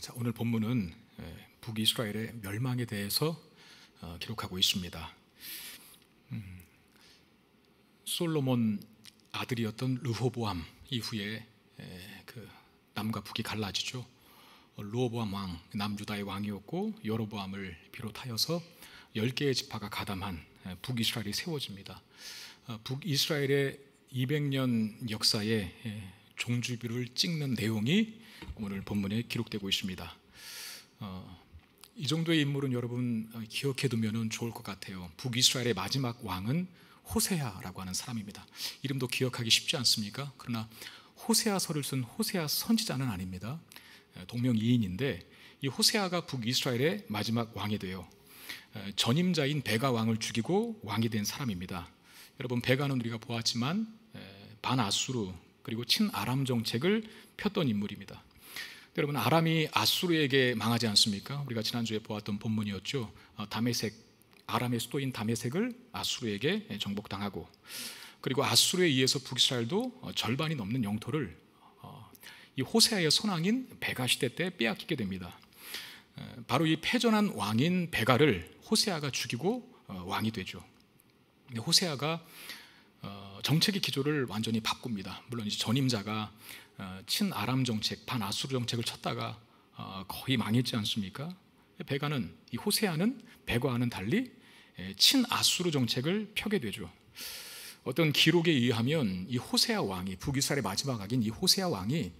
자, 오늘 본문은 예, 북이스라엘의 멸망에 대해서 어, 기록하고 있습니다. 음, 솔로몬 아들이었던 르호보암 이후에 예, 그 남과 북이 갈라지죠. 어, 르호보암 왕, 남유다의 왕이었고 여로보암을 비롯하여서 1개의 지파가 가담한 예, 북이스라엘이 세워집니다. 어, 북이스라엘의 200년 역사에 종주비를 찍는 내용이 오늘 본문에 기록되고 있습니다. 어, 이 정도의 인물은 여러분 기억해두면 좋을 것 같아요. 북이스라엘의 마지막 왕은 호세아라고 하는 사람입니다. 이름도 기억하기 쉽지 않습니까? 그러나 호세아서를 쓴 호세아 선지자는 아닙니다. 동명이인인데 이 호세아가 북이스라엘의 마지막 왕이 돼요. 전임자인 베가 왕을 죽이고 왕이 된 사람입니다. 여러분 베가는 우리가 보았지만 반아수르 그리고 친아람 정책을 폈던 인물입니다. 여러분 아람이 아수르에게 망하지 않습니까? 우리가 지난주에 보았던 본문이었죠. 어, 다메섹 아람의 수도인 다메섹을 아수르에게 정복당하고 그리고 아수르에 의해서 북이스라엘도 어, 절반이 넘는 영토를 어, 이 호세아의 선왕인 베가 시대 때 빼앗기게 됩니다. 바로 이 패전한 왕인 베가를 호세아가 죽이고 왕이 되죠. 호세아가 정책의 기조를 완전히 바꿉니다. 물론 전임자가 어, 친아람 정책, 반아수르 정책을 쳤다가 어, 거의 망했지 않습니까? 베가는 이 호세아는 베과와는 달리 예, 친아수르 정책을 펴게 되죠. 어떤 기록에 의하면 이 호세아 왕이 북이스라의 마지막 악인 이 호세아 왕이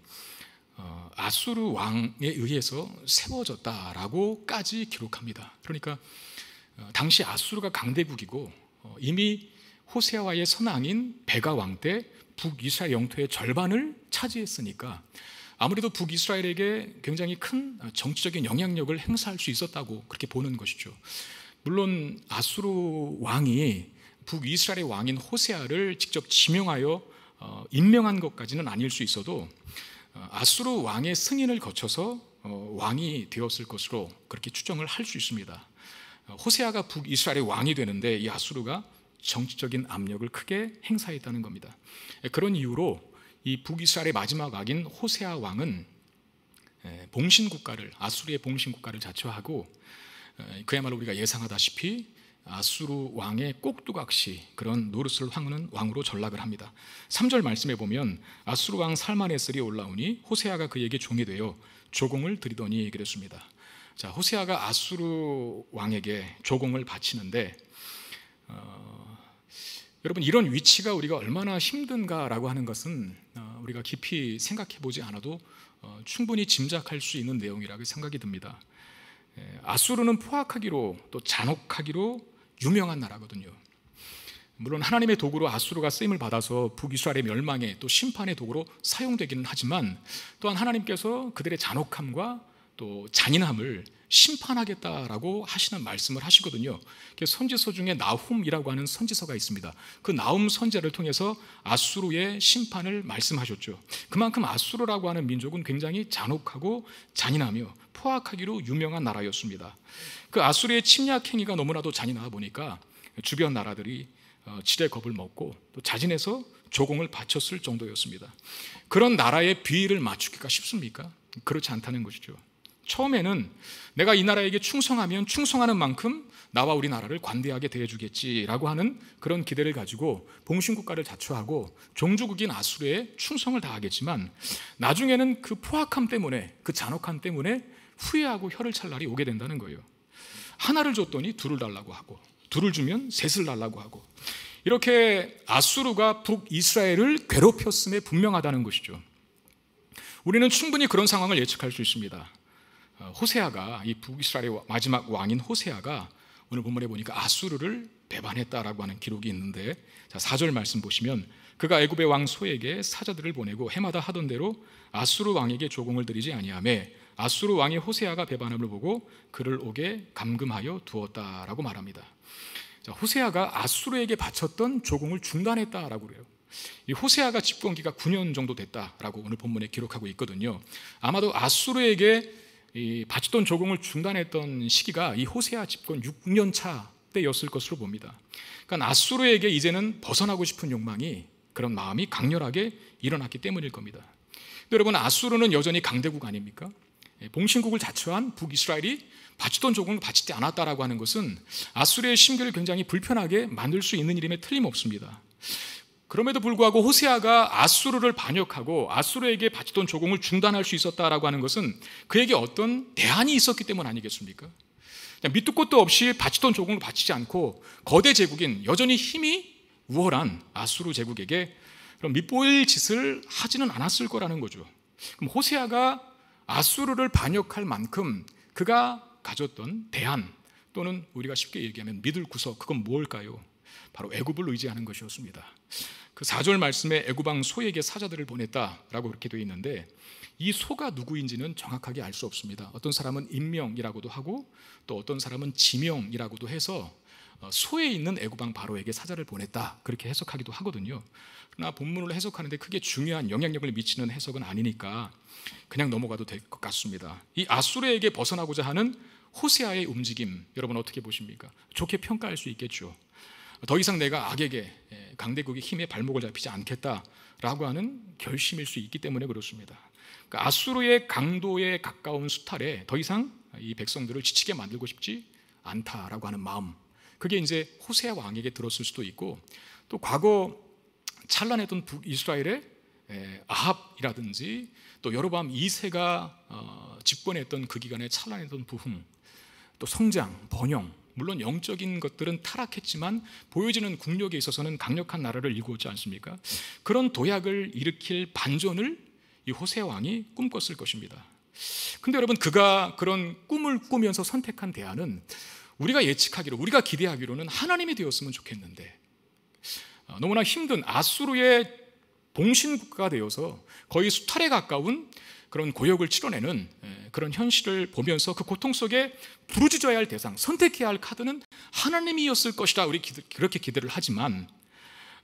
어, 아수르 왕에 의해서 세워졌다라고까지 기록합니다. 그러니까 당시 아수르가 강대국이고 이미 호세아와의 선왕인 베가 왕 때 북이스라엘 영토의 절반을 차지했으니까 아무래도 북이스라엘에게 굉장히 큰 정치적인 영향력을 행사할 수 있었다고 그렇게 보는 것이죠. 물론 아수르 왕이 북이스라엘의 왕인 호세아를 직접 지명하여 어, 임명한 것까지는 아닐 수 있어도 어, 아수르 왕의 승인을 거쳐서 어, 왕이 되었을 것으로 그렇게 추정을 할 수 있습니다. 호세아가 북이스라엘의 왕이 되는데 이 아수르가 정치적인 압력을 크게 행사했다는 겁니다. 예, 그런 이유로 이 북이스라엘의 마지막 악인 호세아 왕은 예, 봉신 국가를 아수르의 봉신 국가를 자처하고 어, 그야말로 우리가 예상하다시피 아수르 왕의 꼭두각시 그런 노르슬 황은 왕으로 전락을 합니다. 3절 말씀해 보면 아수르 왕 살마네셀이 올라오니 호세아가 그에게 종이 되어 조공을 드리더니 그랬습니다. 자, 호세아가 아수르 왕에게 조공을 바치는데 어, 여러분 이런 위치가 우리가 얼마나 힘든가라고 하는 것은 어, 우리가 깊이 생각해 보지 않아도 어, 충분히 짐작할 수 있는 내용이라고 생각이 듭니다. 예, 아수르는 포악하기로 또 잔혹하기로 유명한 나라거든요. 물론 하나님의 도구로 아수르가 쓰임을 받아서 북이스라엘의 멸망에 또 심판의 도구로 사용되기는 하지만 또한 하나님께서 그들의 잔혹함과 또 잔인함을 심판하겠다라고 하시는 말씀을 하시거든요. 선지서 중에 나훔이라고 하는 선지서가 있습니다. 그 나훔 선제를 통해서 아수르의 심판을 말씀하셨죠. 그만큼 아수르라고 하는 민족은 굉장히 잔혹하고 잔인하며 포악하기로 유명한 나라였습니다. 그 아수르의 침략 행위가 너무나도 잔인하다 보니까 주변 나라들이 어, 지대 겁을 먹고 또 자진해서 조공을 바쳤을 정도였습니다. 그런 나라의 비위를 맞추기가 쉽습니까? 그렇지 않다는 것이죠. 처음에는 내가 이 나라에게 충성하면 충성하는 만큼 나와 우리 나라를 관대하게 대해주겠지라고 하는 그런 기대를 가지고 봉신국가를 자처하고 종주국인 아수르에 충성을 다하겠지만 나중에는 그 포악함 때문에 그 잔혹함 때문에 후회하고 혀를 찰 날이 오게 된다는 거예요. 하나를 줬더니 둘을 달라고 하고 둘을 주면 셋을 달라고 하고 이렇게 아수르가 북이스라엘을 괴롭혔음에 분명하다는 것이죠. 우리는 충분히 그런 상황을 예측할 수 있습니다. 어, 호세아가 이 북이스라엘의 마지막 왕인 호세아가 오늘 본문에 보니까 아수르를 배반했다라고 하는 기록이 있는데 자 4절 말씀 보시면 그가 애굽의 왕 소에게 사자들을 보내고 해마다 하던 대로 아수르 왕에게 조공을 드리지 아니하며 아수르 왕이 호세아가 배반함을 보고 그를 오게 감금하여 두었다라고 말합니다. 자, 호세아가 아수르에게 바쳤던 조공을 중단했다라고 그래요. 이 호세아가 집권기가 9년 정도 됐다라고 오늘 본문에 기록하고 있거든요. 아마도 아수르에게 이 바치돈 조공을 중단했던 시기가 이 호세아 집권 6년 차 때였을 것으로 봅니다. 그러니까 아수르에게 이제는 벗어나고 싶은 욕망이 그런 마음이 강렬하게 일어났기 때문일 겁니다. 여러분 아수르는 여전히 강대국 아닙니까? 예, 봉신국을 자처한 북이스라엘이 바치던 조공을 바치지 않았다라고 하는 것은 아수르의 심기를 굉장히 불편하게 만들 수 있는 일임에 틀림없습니다. 그럼에도 불구하고 호세아가 아수르를 반역하고 아수르에게 바치던 조공을 중단할 수 있었다라고 하는 것은 그에게 어떤 대안이 있었기 때문 아니겠습니까? 밑도 끝도 없이 바치던 조공을 바치지 않고 거대 제국인 여전히 힘이 우월한 아수르 제국에게 그럼 밑보일 짓을 하지는 않았을 거라는 거죠. 그럼 호세아가 아수르를 반역할 만큼 그가 가졌던 대안 또는 우리가 쉽게 얘기하면 믿을 구석 그건 뭘까요? 바로 애굽을 의지하는 것이었습니다. 그 4절 말씀에 애구방 소에게 사자들을 보냈다라고 이렇게 되어 있는데 이 소가 누구인지는 정확하게 알 수 없습니다. 어떤 사람은 인명이라고도 하고 또 어떤 사람은 지명이라고도 해서 어, 소에 있는 애구방 바로에게 사자를 보냈다 그렇게 해석하기도 하거든요. 그러나 본문을 해석하는데 크게 중요한 영향력을 미치는 해석은 아니니까 그냥 넘어가도 될 것 같습니다. 이 아수르에게 벗어나고자 하는 호세아의 움직임 여러분 어떻게 보십니까? 좋게 평가할 수 있겠죠. 더 이상 내가 악에게 예, 강대국의 힘에 발목을 잡히지 않겠다라고 하는 결심일 수 있기 때문에 그렇습니다. 그러니까 아수르의 강도에 가까운 수탈에 더 이상 이 백성들을 지치게 만들고 싶지 않다라고 하는 마음. 그게 이제 호세 왕에게 들었을 수도 있고 또 과거 찬란했던 북이스라엘의 예, 아합이라든지 또 여로밤 2세가 어, 집권했던 그 기간에 찬란했던 부흥 또 성장, 번영 물론 영적인 것들은 타락했지만 보여지는 국력에 있어서는 강력한 나라를 이루었지 않습니까? 그런 도약을 일으킬 반전을 이 호세 왕이 꿈꿨을 것입니다. 근데 여러분 그가 그런 꿈을 꾸면서 선택한 대안은 우리가 예측하기로 우리가 기대하기로는 하나님이 되었으면 좋겠는데 어, 너무나 힘든 아수르의 봉신국가 되어서 거의 수탈에 가까운 그런 고역을 치러내는 예, 그런 현실을 보면서 그 고통 속에 부르짖어야 할 대상, 선택해야 할 카드는 하나님이었을 것이다. 우리 기대, 그렇게 기대를 하지만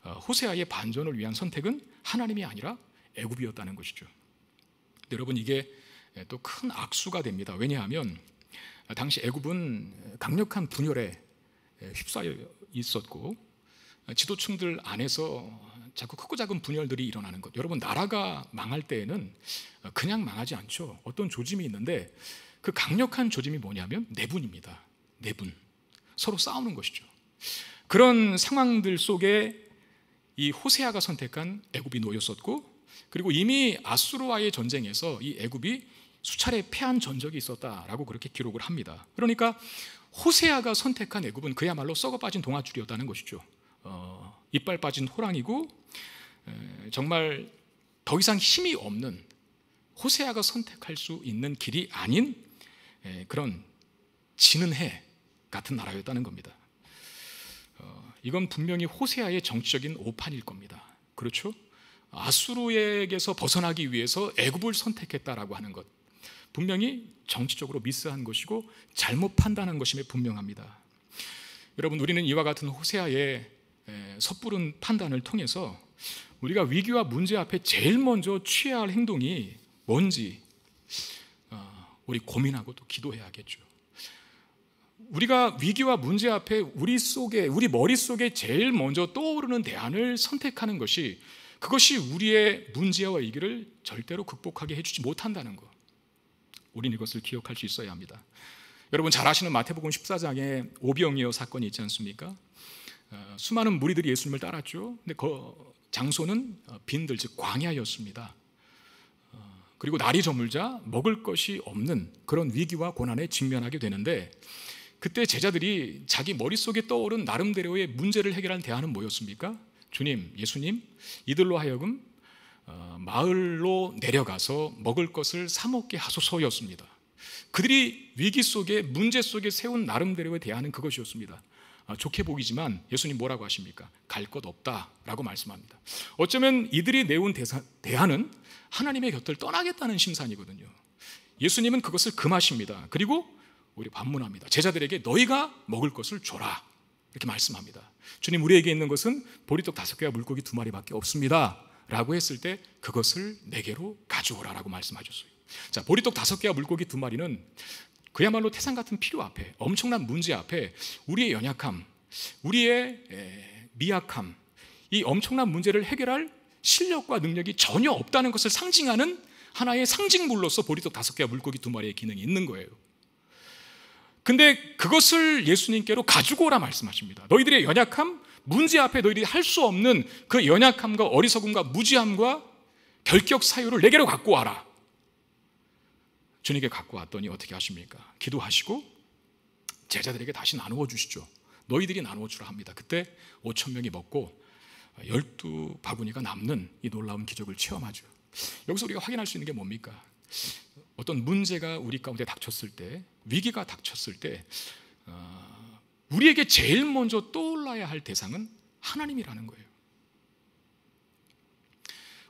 어, 호세아의 반전을 위한 선택은 하나님이 아니라 애굽이었다는 것이죠. 여러분 이게 예, 또큰 악수가 됩니다. 왜냐하면 어, 당시 애굽은 강력한 분열에 예, 휩싸여 있었고 어, 지도층들 안에서 자꾸 크고 작은 분열들이 일어나는 것. 여러분 나라가 망할 때에는 어, 그냥 망하지 않죠. 어떤 조짐이 있는데 그 강력한 조짐이 뭐냐면 내분입니다. 내분. 서로 싸우는 것이죠. 그런 상황들 속에 이 호세아가 선택한 애굽이 놓였었고 그리고 이미 아수르와의 전쟁에서 이 애굽이 수차례 패한 전적이 있었다라고 그렇게 기록을 합니다. 그러니까 호세아가 선택한 애굽은 그야말로 썩어빠진 동아줄이었다는 것이죠. 어, 이빨 빠진 호랑이고 정말 더 이상 힘이 없는 호세아가 선택할 수 있는 길이 아닌 그런 지는 해 같은 나라였다는 겁니다. 어, 이건 분명히 호세아의 정치적인 오판일 겁니다. 그렇죠? 아수르에게서 벗어나기 위해서 애굽을 선택했다라고 하는 것 분명히 정치적으로 미스한 것이고 잘못 판단한 것임에 분명합니다. 여러분 우리는 이와 같은 호세아의 섣부른 판단을 통해서 우리가 위기와 문제 앞에 제일 먼저 취해야 할 행동이 뭔지 어, 우리 고민하고 또 기도해야겠죠. 우리가 위기와 문제 앞에 우리 속에 우리 머릿속에 제일 먼저 떠오르는 대안을 선택하는 것이 그것이 우리의 문제와 위기를 절대로 극복하게 해주지 못한다는 것. 우린 이것을 기억할 수 있어야 합니다. 여러분 잘 아시는 마태복음 14장의 오병이어 사건이 있지 않습니까? 수많은 무리들이 예수님을 따랐죠. 근데 그 장소는 어, 빈들 즉 광야였습니다. 어, 그리고 날이 저물자 먹을 것이 없는 그런 위기와 고난에 직면하게 되는데 그때 제자들이 자기 머릿속에 떠오른 나름대로의 문제를 해결한 대안은 뭐였습니까? 주님, 예수님, 이들로 하여금 어, 마을로 내려가서 먹을 것을 사 먹게 하소서였습니다. 그들이 위기 속에 문제 속에 세운 나름대로의 대안은 그것이었습니다. 아, 좋게 보이지만 예수님 뭐라고 하십니까? 갈 것 없다라고 말씀합니다. 어쩌면 이들이 내온 대사, 대안은 하나님의 곁을 떠나겠다는 심산이거든요. 예수님은 그것을 금하십니다. 그리고 우리 반문합니다. 제자들에게 너희가 먹을 것을 줘라. 이렇게 말씀합니다. 주님 우리에게 있는 것은 보리떡 다섯 개와 물고기 두 마리밖에 없습니다. 라고 했을 때 그것을 내게로 가져오라라고 말씀하셨어요. 자, 보리떡 다섯 개와 물고기 두 마리는 그야말로 태산 같은 필요 앞에 엄청난 문제 앞에 우리의 연약함, 우리의 미약함, 이 엄청난 문제를 해결할 실력과 능력이 전혀 없다는 것을 상징하는 하나의 상징물로서 보리떡 다섯 개와 물고기 두 마리의 기능이 있는 거예요. 근데 그것을 예수님께로 가지고 오라 말씀하십니다. 너희들의 연약함, 문제 앞에 너희들이 할 수 없는 그 연약함과 어리석음과 무지함과 결격 사유를 내게로 갖고 와라. 주님께 갖고 왔더니 어떻게 하십니까? 기도하시고 제자들에게 다시 나누어 주시죠. 너희들이 나누어 주라 합니다. 그때 5천 명이 먹고 열두 바구니가 남는 이 놀라운 기적을 체험하죠. 여기서 우리가 확인할 수 있는 게 뭡니까? 어떤 문제가 우리 가운데 닥쳤을 때, 위기가 닥쳤을 때, 어, 우리에게 제일 먼저 떠올라야 할 대상은 하나님이라는 거예요.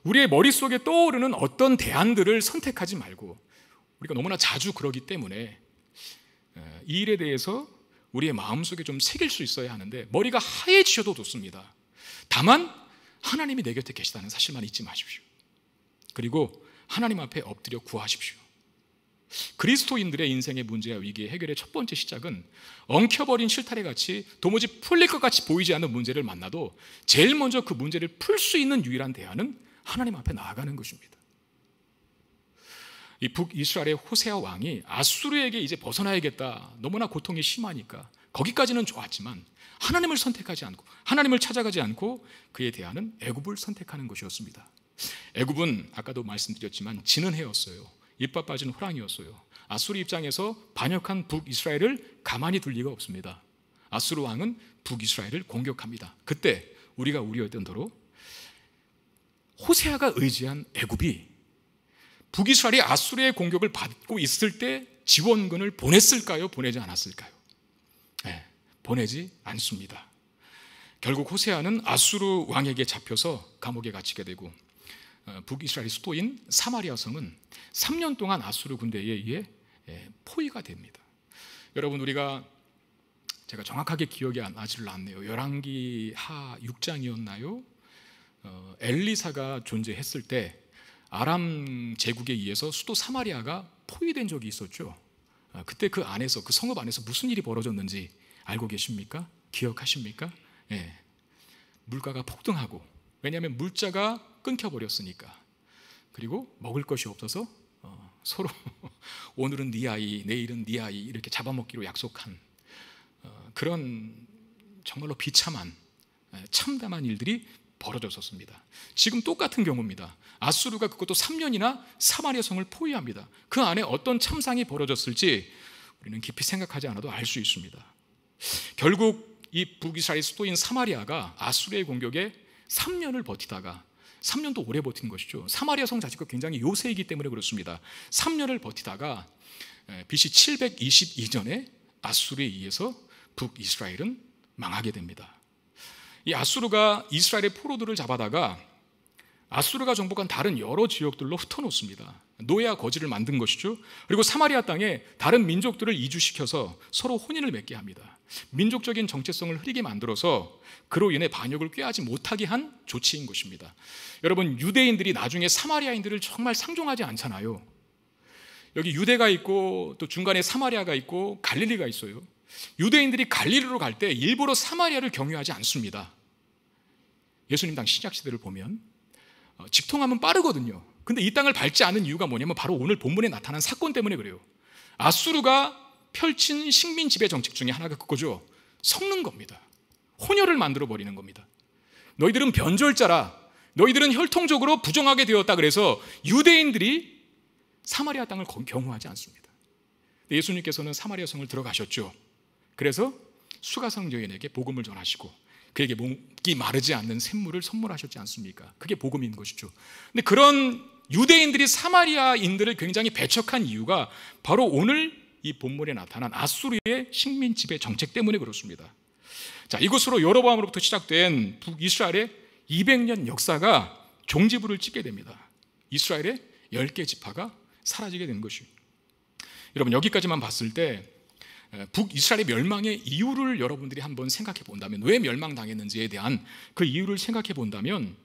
우리의 머릿속에 떠오르는 어떤 대안들을 선택하지 말고 우리가 너무나 자주 그러기 때문에 이 일에 대해서 우리의 마음속에 좀 새길 수 있어야 하는데 머리가 하얘지셔도 좋습니다. 다만 하나님이 내 곁에 계시다는 사실만 잊지 마십시오. 그리고 하나님 앞에 엎드려 구하십시오. 그리스도인들의 인생의 문제와 위기의 해결의 첫 번째 시작은 엉켜버린 실타래 같이 도무지 풀릴 것 같이 보이지 않는 문제를 만나도 제일 먼저 그 문제를 풀 수 있는 유일한 대안은 하나님 앞에 나아가는 것입니다. 이 북이스라엘의 호세아 왕이 아수르에게 이제 벗어나야겠다. 너무나 고통이 심하니까 거기까지는 좋았지만 하나님을 선택하지 않고 하나님을 찾아가지 않고 그에 대한 애굽을 선택하는 것이었습니다. 애굽은 아까도 말씀드렸지만 지는 해였어요. 입밥 빠진 호랑이였어요. 아수르 입장에서 반역한 북이스라엘을 가만히 둘 리가 없습니다. 아수르 왕은 북이스라엘을 공격합니다. 그때 우리가 우려했던 대로 호세아가 의지한 애굽이 북이스라엘이 아수르의 공격을 받고 있을 때 지원군을 보냈을까요? 보내지 않았을까요? 네, 보내지 않습니다. 결국 호세아는 아수르 왕에게 잡혀서 감옥에 갇히게 되고 어, 북이스라엘 수도인 사마리아 성은 3년 동안 아수르 군대에 의해 예, 포위가 됩니다. 여러분 우리가 제가 정확하게 기억이 나지 않네요. 열왕기 하 6장이었나요? 어, 엘리사가 존재했을 때 아람 제국에 의해서 수도 사마리아가 포위된 적이 있었죠. 아, 그때 그 안에서 그 성읍 안에서 무슨 일이 벌어졌는지 알고 계십니까? 기억하십니까? 예. 물가가 폭등하고 왜냐하면 물자가 끊겨버렸으니까 그리고 먹을 것이 없어서 어, 서로 오늘은 네 아이 내일은 네 아이 이렇게 잡아먹기로 약속한 어, 그런 정말로 비참한 예, 참담한 일들이 벌어졌었습니다. 지금 똑같은 경우입니다. 아수르가 그것도 3년이나 사마리아 성을 포위합니다. 그 안에 어떤 참상이 벌어졌을지 우리는 깊이 생각하지 않아도 알 수 있습니다. 결국 이 북이스라엘 수도인 사마리아가 아수르의 공격에 3년을 버티다가 3년도 오래 버틴 것이죠. 사마리아 성 자체가 굉장히 요새이기 때문에 그렇습니다. 3년을 버티다가 BC 722년에 아수르에 의해서 북이스라엘은 망하게 됩니다. 이 아수르가 이스라엘의 포로들을 잡아다가 아수르가 정복한 다른 여러 지역들로 흩어놓습니다. 노예와 거지를 만든 것이죠. 그리고 사마리아 땅에 다른 민족들을 이주시켜서 서로 혼인을 맺게 합니다. 민족적인 정체성을 흐리게 만들어서 그로 인해 반역을 꾀하지 못하게 한 조치인 것입니다. 여러분 유대인들이 나중에 사마리아인들을 정말 상종하지 않잖아요. 여기 유대가 있고 또 중간에 사마리아가 있고 갈릴리가 있어요. 유대인들이 갈릴리로 갈 때 일부러 사마리아를 경유하지 않습니다. 예수님 당 신약 시대를 보면 어, 직통하면 빠르거든요. 근데 이 땅을 밟지 않은 이유가 뭐냐면 바로 오늘 본문에 나타난 사건 때문에 그래요. 아수르가 펼친 식민 지배 정책 중에 하나가 그거죠. 섞는 겁니다. 혼혈을 만들어 버리는 겁니다. 너희들은 변절자라. 너희들은 혈통적으로 부정하게 되었다 그래서 유대인들이 사마리아 땅을 경호하지 않습니다. 예수님께서는 사마리아 성을 들어가셨죠. 그래서 수가성 여인에게 복음을 전하시고 그에게 죽기 마르지 않는 샘물을 선물하셨지 않습니까? 그게 복음인 것이죠. 근데 그런 유대인들이 사마리아인들을 굉장히 배척한 이유가 바로 오늘 이 본문에 나타난 아수르의 식민 지배 정책 때문에 그렇습니다. 자, 이곳으로 여로보암으로부터 시작된 북이스라엘의 200년 역사가 종지부를 찍게 됩니다. 이스라엘의 10개 지파가 사라지게 된 것이. 여러분 여기까지만 봤을 때 예, 북이스라엘의 멸망의 이유를 여러분들이 한번 생각해 본다면 왜 멸망당했는지에 대한 그 이유를 생각해 본다면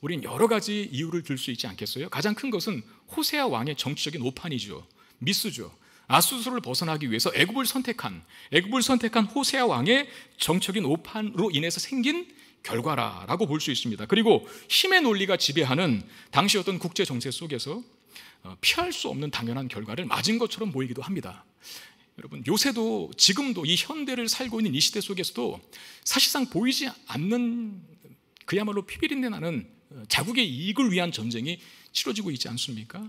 우린 여러 가지 이유를 들 수 있지 않겠어요? 가장 큰 것은 호세아 왕의 정치적인 오판이죠. 미스죠. 아수스를 벗어나기 위해서 애굽을 선택한 애굽을 선택한 호세아 왕의 정적인 치 오판으로 인해서 생긴 결과라라고 볼 수 있습니다. 그리고 힘의 논리가 지배하는 당시 어떤 국제 정세 속에서 어, 피할 수 없는 당연한 결과를 맞은 것처럼 보이기도 합니다. 여러분 요새도 지금도 이 현대를 살고 있는 이 시대 속에서도 사실상 보이지 않는 그야말로 피비린내 나는 어, 자국의 이익을 위한 전쟁이 치러지고 있지 않습니까?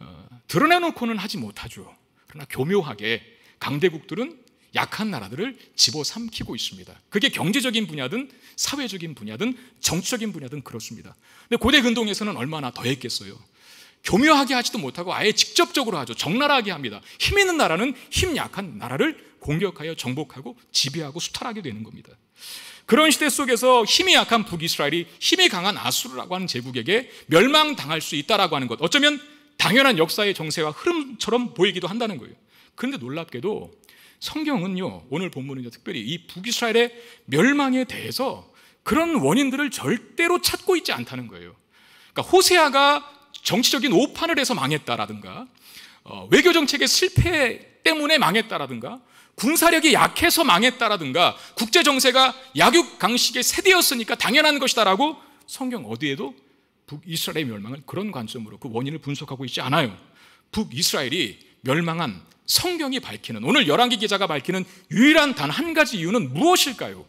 어, 드러내놓고는 하지 못하죠. 그러나 교묘하게 강대국들은 약한 나라들을 집어삼키고 있습니다. 그게 경제적인 분야든 사회적인 분야든 정치적인 분야든 그렇습니다. 근데 고대 근동에서는 얼마나 더했겠어요. 교묘하게 하지도 못하고 아예 직접적으로 하죠. 적나라하게 합니다. 힘 있는 나라는 힘 약한 나라를 공격하여 정복하고 지배하고 수탈하게 되는 겁니다. 그런 시대 속에서 힘이 약한 북이스라엘이 힘이 강한 아수르라고 하는 제국에게 멸망당할 수 있다라고 하는 것. 어쩌면 당연한 역사의 정세와 흐름처럼 보이기도 한다는 거예요. 그런데 놀랍게도 성경은요, 오늘 본문은 요 특별히 이 북이스라엘의 멸망에 대해서 그런 원인들을 절대로 찾고 있지 않다는 거예요. 그러니까 호세아가 정치적인 오판을 해서 망했다라든가 어, 외교 정책의 실패 때문에 망했다라든가 군사력이 약해서 망했다라든가 국제 정세가 약육 강식의 세대였으니까 당연한 것이다라고 성경 어디에도 북이스라엘의 멸망을 그런 관점으로 그 원인을 분석하고 있지 않아요. 북이스라엘이 멸망한 성경이 밝히는 오늘 열왕기 기자가 밝히는 유일한 단 한 가지 이유는 무엇일까요?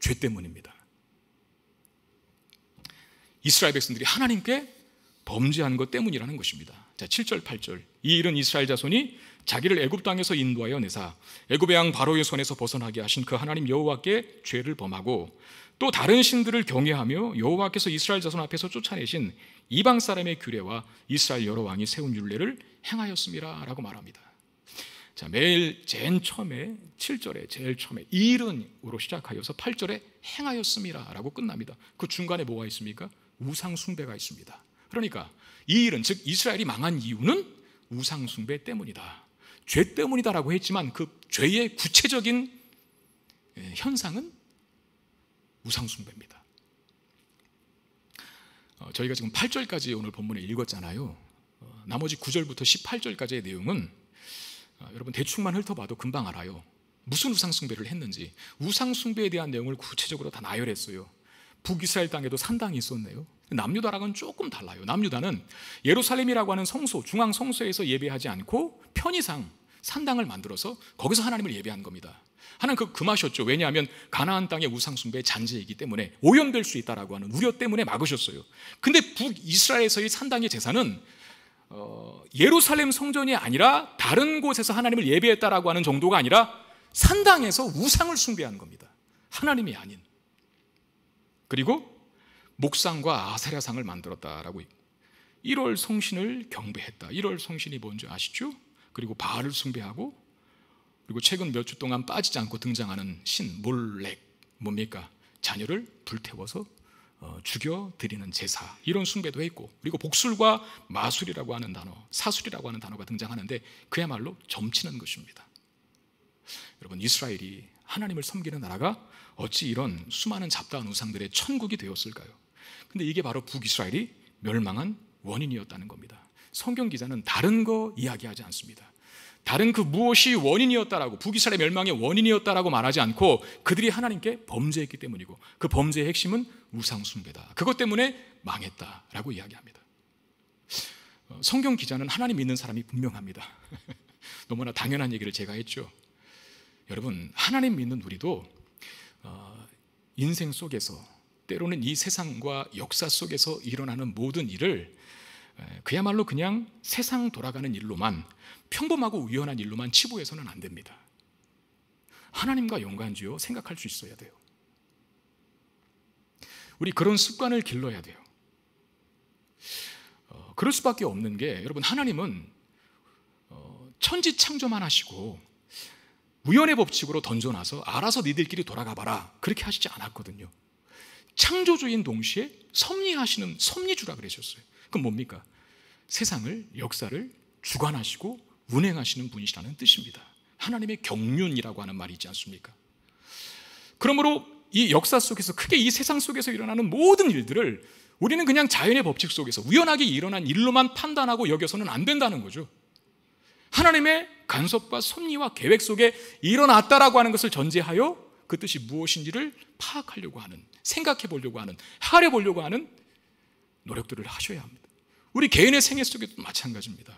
죄 때문입니다. 이스라엘 백성들이 하나님께 범죄한 것 때문이라는 것입니다. 자, 7절, 8절. 이 일은 이스라엘 자손이 자기를 애굽 땅에서 인도하여 내사 애굽의 왕 바로의 손에서 벗어나게 하신 그 하나님 여호와께 죄를 범하고 또 다른 신들을 경외하며 여호와께서 이스라엘 자손 앞에서 쫓아내신 이방 사람의 규례와 이스라엘 여러 왕이 세운 율례를 행하였음이라라고 말합니다. 자, 매일 제일 처음에 7절에 제일 처음에 이 일은으로 시작하여서 8절에 행하였음이라라고 끝납니다. 그 중간에 뭐가 있습니까? 우상 숭배가 있습니다. 그러니까 이 일은 즉 이스라엘이 망한 이유는 우상 숭배 때문이다. 죄 때문이다라고 했지만 그 죄의 구체적인 예, 현상은 우상 숭배입니다. 어, 저희가 지금 8절까지 오늘 본문에 읽었잖아요. 어, 나머지 9절부터 18절까지의 내용은 어, 여러분 대충만 훑어봐도 금방 알아요. 무슨 우상숭배를 했는지 우상숭배에 대한 내용을 구체적으로 다 나열했어요. 북이스라엘 땅에도 산당이 있었네요. 남유다랑은 조금 달라요. 남유다는 예루살렘이라고 하는 성소, 중앙 성소에서 예배하지 않고 편의상 산당을 만들어서 거기서 하나님을 예배한 겁니다. 하나님 그 금하셨죠. 왜냐하면 가나안 땅의 우상 숭배의 잔재이기 때문에 오염될 수 있다라고 하는 우려 때문에 막으셨어요. 근데 북이스라엘에서의 산당의 제사는 어, 예루살렘 성전이 아니라 다른 곳에서 하나님을 예배했다라고 하는 정도가 아니라 산당에서 우상을 숭배한 겁니다. 하나님이 아닌. 그리고 목상과 아세라상을 만들었다라고 1월 성신을 경배했다. 1월 성신이 뭔지 아시죠? 그리고 바알을 숭배하고 그리고 최근 몇 주 동안 빠지지 않고 등장하는 신 몰렉 뭡니까? 자녀를 불태워서 어, 죽여 드리는 제사 이런 숭배도 했고 그리고 복술과 마술이라고 하는 단어 사술이라고 하는 단어가 등장하는데 그야말로 점치는 것입니다. 여러분 이스라엘이 하나님을 섬기는 나라가 어찌 이런 수많은 잡다한 우상들의 천국이 되었을까요? 근데 이게 바로 북이스라엘이 멸망한 원인이었다는 겁니다. 성경 기자는 다른 거 이야기하지 않습니다. 다른 그 무엇이 원인이었다라고 북이스라엘 멸망의 원인이었다라고 말하지 않고 그들이 하나님께 범죄했기 때문이고 그 범죄의 핵심은 우상 숭배다. 그것 때문에 망했다라고 이야기합니다. 어, 성경 기자는 하나님 믿는 사람이 분명합니다. 너무나 당연한 얘기를 제가 했죠. 여러분 하나님 믿는 우리도 어, 인생 속에서 때로는 이 세상과 역사 속에서 일어나는 모든 일을 그야말로 그냥 세상 돌아가는 일로만 평범하고 우연한 일로만 치부해서는 안 됩니다. 하나님과 연관지어 생각할 수 있어야 돼요. 우리 그런 습관을 길러야 돼요. 어, 그럴 수밖에 없는 게 여러분 하나님은 어, 천지 창조만 하시고 우연의 법칙으로 던져놔서 알아서 니들끼리 돌아가 봐라 그렇게 하시지 않았거든요. 창조주인 동시에 섭리하시는 섭리주라 그러셨어요. 그건 뭡니까? 세상을 역사를 주관하시고 운행하시는 분이시라는 뜻입니다. 하나님의 경륜이라고 하는 말이 있지 않습니까? 그러므로 이 역사 속에서 크게 이 세상 속에서 일어나는 모든 일들을 우리는 그냥 자연의 법칙 속에서 우연하게 일어난 일로만 판단하고 여겨서는 안 된다는 거죠. 하나님의 간섭과 섭리와 계획 속에 일어났다라고 하는 것을 전제하여 그 뜻이 무엇인지를 파악하려고 하는 생각해 보려고 하는, 하려 보려고 하는 노력들을 하셔야 합니다. 우리 개인의 생애 속에도 마찬가지입니다.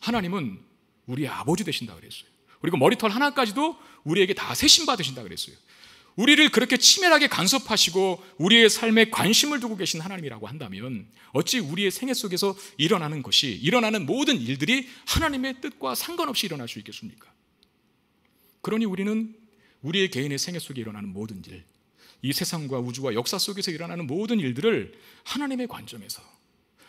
하나님은 우리의 아버지 되신다 그랬어요. 그리고 머리털 하나까지도 우리에게 다 세신 받으신다 그랬어요. 우리를 그렇게 치밀하게 간섭하시고 우리의 삶에 관심을 두고 계신 하나님이라고 한다면 어찌 우리의 생애 속에서 일어나는 것이 일어나는 모든 일들이 하나님의 뜻과 상관없이 일어날 수 있겠습니까? 그러니 우리는 우리의 개인의 생애 속에 일어나는 모든 일이 세상과 우주와 역사 속에서 일어나는 모든 일들을 하나님의 관점에서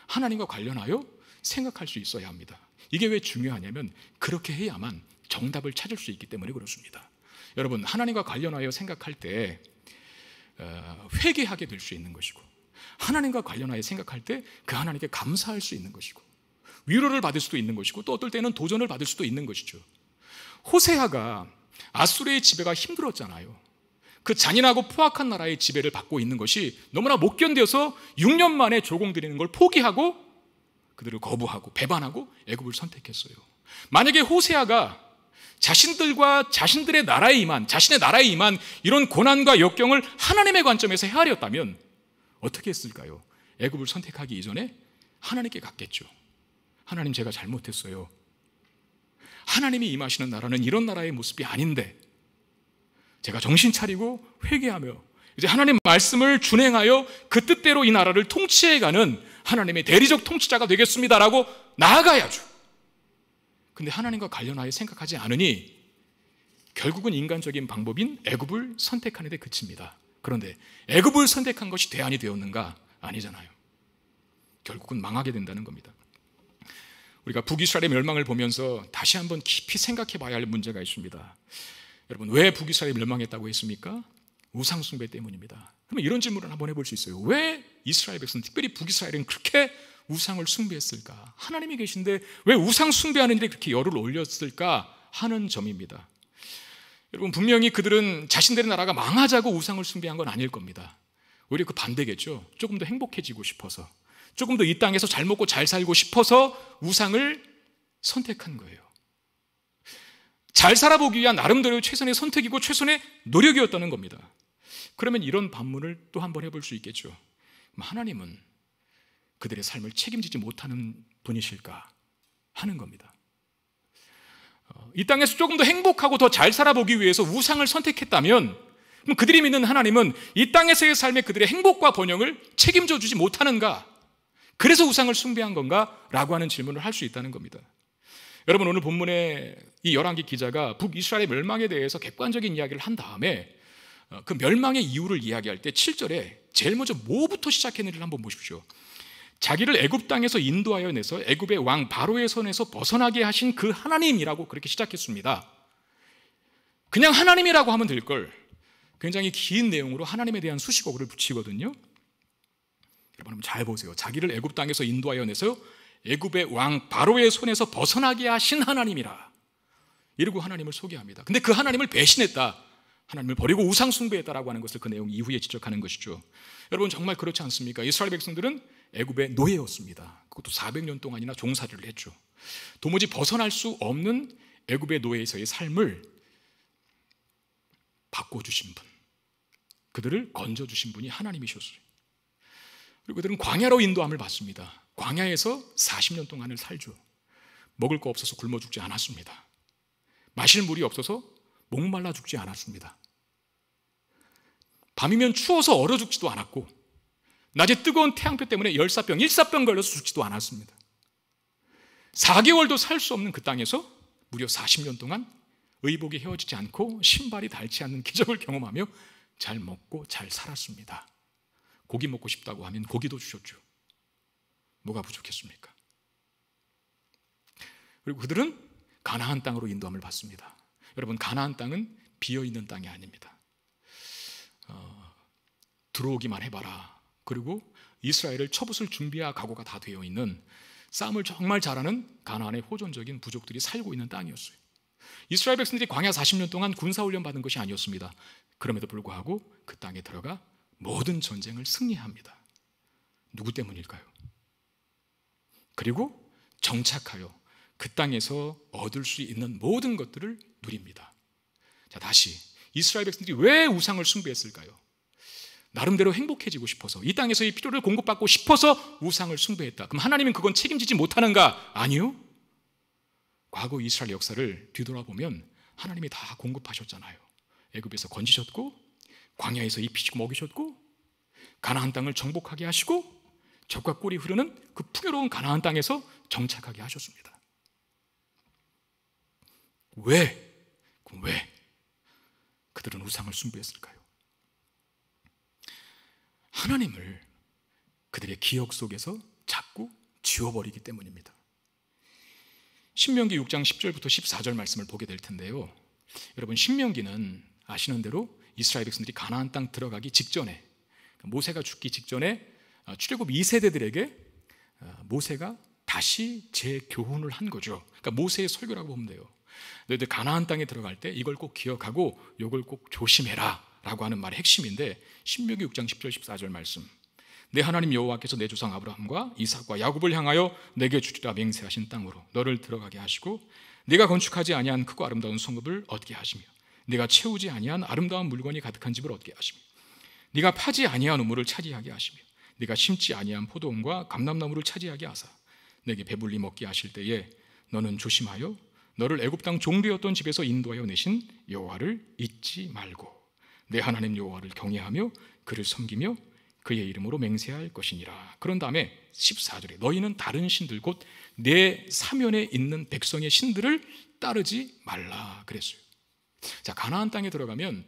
하나님과 관련하여 생각할 수 있어야 합니다. 이게 왜 중요하냐면 그렇게 해야만 정답을 찾을 수 있기 때문에 그렇습니다. 여러분 하나님과 관련하여 생각할 때 어, 회개하게 될 수 있는 것이고 하나님과 관련하여 생각할 때 그 하나님께 감사할 수 있는 것이고 위로를 받을 수도 있는 것이고 또 어떨 때는 도전을 받을 수도 있는 것이죠. 호세아가 아수르의 지배가 힘들었잖아요. 그 잔인하고 포악한 나라의 지배를 받고 있는 것이 너무나 못 견뎌서 6년 만에 조공 드리는 걸 포기하고 그들을 거부하고 배반하고 애굽을 선택했어요. 만약에 호세아가 자신들과 자신들의 나라에 임한 자신의 나라에 임한 이런 고난과 역경을 하나님의 관점에서 헤아렸다면 어떻게 했을까요? 애굽을 선택하기 이전에 하나님께 갔겠죠. 하나님 제가 잘못했어요. 하나님이 임하시는 나라는 이런 나라의 모습이 아닌데 제가 정신 차리고 회개하며 이제 하나님 말씀을 준행하여 그 뜻대로 이 나라를 통치해가는 하나님의 대리적 통치자가 되겠습니다라고 나아가야죠. 근데 하나님과 관련하여 생각하지 않으니 결국은 인간적인 방법인 애굽을 선택하는 데 그칩니다. 그런데 애굽을 선택한 것이 대안이 되었는가? 아니잖아요. 결국은 망하게 된다는 겁니다. 우리가 북이스라엘의 멸망을 보면서 다시 한번 깊이 생각해 봐야 할 문제가 있습니다. 여러분 왜 북이스라엘이 멸망했다고 했습니까? 우상 숭배 때문입니다. 그러면 이런 질문을 한번 해볼 수 있어요. 왜 이스라엘 백성, 특별히 북이스라엘은 그렇게 우상을 숭배했을까? 하나님이 계신데 왜 우상 숭배하는데 그렇게 열을 올렸을까 하는 점입니다. 여러분 분명히 그들은 자신들의 나라가 망하자고 우상을 숭배한 건 아닐 겁니다. 오히려 그 반대겠죠. 조금 더 행복해지고 싶어서, 조금 더 이 땅에서 잘 먹고 잘 살고 싶어서 우상을 선택한 거예요. 잘 살아보기 위한 나름대로 최선의 선택이고 최선의 노력이었다는 겁니다. 그러면 이런 반문을 또 한 번 해볼 수 있겠죠. 하나님은 그들의 삶을 책임지지 못하는 분이실까 하는 겁니다. 어, 이 땅에서 조금 더 행복하고 더 잘 살아보기 위해서 우상을 선택했다면 그들이 믿는 하나님은 이 땅에서의 삶에 그들의 행복과 번영을 책임져 주지 못하는가? 그래서 우상을 숭배한 건가? 라고 하는 질문을 할 수 있다는 겁니다. 여러분 오늘 본문에 이 열왕기 기자가 북이스라엘 멸망에 대해서 객관적인 이야기를 한 다음에 어, 그 멸망의 이유를 이야기할 때 7절에 제일 먼저 뭐부터 시작했는지를 한번 보십시오. 자기를 애굽 땅에서 인도하여 내서 애굽의 왕 바로의 손에서 벗어나게 하신 그 하나님이라고 그렇게 시작했습니다. 그냥 하나님이라고 하면 될 걸 굉장히 긴 내용으로 하나님에 대한 수식어를 붙이거든요. 여러분 잘 보세요. 자기를 애굽 땅에서 인도하여 내서 애굽의 왕 바로의 손에서 벗어나게 하신 하나님이라. 이러고 하나님을 소개합니다. 근데 그 하나님을 배신했다. 하나님을 버리고 우상 숭배했다라고 하는 것을 그 내용 이후에 지적하는 것이죠. 여러분 정말 그렇지 않습니까? 이스라엘 백성들은 애굽의 노예였습니다. 그것도 400년 동안이나 종살이를 했죠. 도무지 벗어날 수 없는 애굽의 노예에서의 삶을 바꿔 주신 분. 그들을 건져 주신 분이 하나님이셨어요. 그리고 그들은 광야로 인도함을 받습니다. 광야에서 40년 동안을 살죠. 먹을 거 없어서 굶어 죽지 않았습니다. 마실 물이 없어서 목말라 죽지 않았습니다. 밤이면 추워서 얼어 죽지도 않았고 낮에 뜨거운 태양표 때문에 열사병, 일사병 걸려서 죽지도 않았습니다. 4개월도 살 수 없는 그 땅에서 무려 40년 동안 의복이 헤어지지 않고 신발이 닳지 않는 기적을 경험하며 잘 먹고 잘 살았습니다. 고기 먹고 싶다고 하면 고기도 주셨죠. 뭐가 부족했습니까? 그리고 그들은 가나안 땅으로 인도함을 받습니다. 여러분 가나안 땅은 비어 있는 땅이 아닙니다. 어, 들어오기만 해봐라. 그리고 이스라엘을 처붓을 준비할 각오가 다 되어 있는 싸움을 정말 잘하는 가나안의 호전적인 부족들이 살고 있는 땅이었어요. 이스라엘 백성들이 광야 40년 동안 군사훈련 받은 것이 아니었습니다. 그럼에도 불구하고 그 땅에 들어가 모든 전쟁을 승리합니다. 누구 때문일까요? 그리고 정착하여 그 땅에서 얻을 수 있는 모든 것들을 누립니다. 자, 다시 이스라엘 백성들이 왜 우상을 숭배했을까요? 나름대로 행복해지고 싶어서 이 땅에서 이 필요를 공급받고 싶어서 우상을 숭배했다. 그럼 하나님은 그건 책임지지 못하는가? 아니요. 과거 이스라엘 역사를 뒤돌아보면 하나님이 다 공급하셨잖아요. 애굽에서 건지셨고 광야에서 입히시고 먹이셨고 가나안 땅을 정복하게 하시고 적과 꿀이 흐르는 그 풍요로운 가나안 땅에서 정착하게 하셨습니다. 왜? 왜? 그들은 우상을 숭배했을까요? 하나님을 그들의 기억 속에서 자꾸 지워버리기 때문입니다. 신명기 6장 10절부터 14절 말씀을 보게 될 텐데요. 여러분 신명기는 아시는 대로 이스라엘 백성들이 가나안 땅 들어가기 직전에 그러니까 모세가 죽기 직전에 아, 출애굽 2세대들에게 아, 모세가 다시 재교훈을 한 거죠. 그러니까 모세의 설교라고 보면 돼요. 너희들 가나안 땅에 들어갈 때 이걸 꼭 기억하고 이걸 꼭 조심해라라고 하는 말의 핵심인데 신명기 6장 10절 14절 말씀. 내 하나님 여호와께서 내 조상 아브라함과 이삭과 야곱을 향하여 내게 주리라 맹세하신 땅으로 너를 들어가게 하시고 네가 건축하지 아니한 크고 아름다운 성읍을 얻게 하시며 네가 채우지 아니한 아름다운 물건이 가득한 집을 얻게 하시며 네가 파지 아니한 우물을 차지하게 하시며 네가 심지 아니한 포도원과 감람나무를 차지하게 하사 내게 배불리 먹게 하실 때에 너는 조심하여 너를 애굽 땅 종되었던 집에서 인도하여 내신 여호와를 잊지 말고 내 하나님 여호와를 경외하며 그를 섬기며 그의 이름으로 맹세할 것이니라. 그런 다음에 14절에 너희는 다른 신들 곧내 사면에 있는 백성의 신들을 따르지 말라 그랬어요. 자, 가나안 땅에 들어가면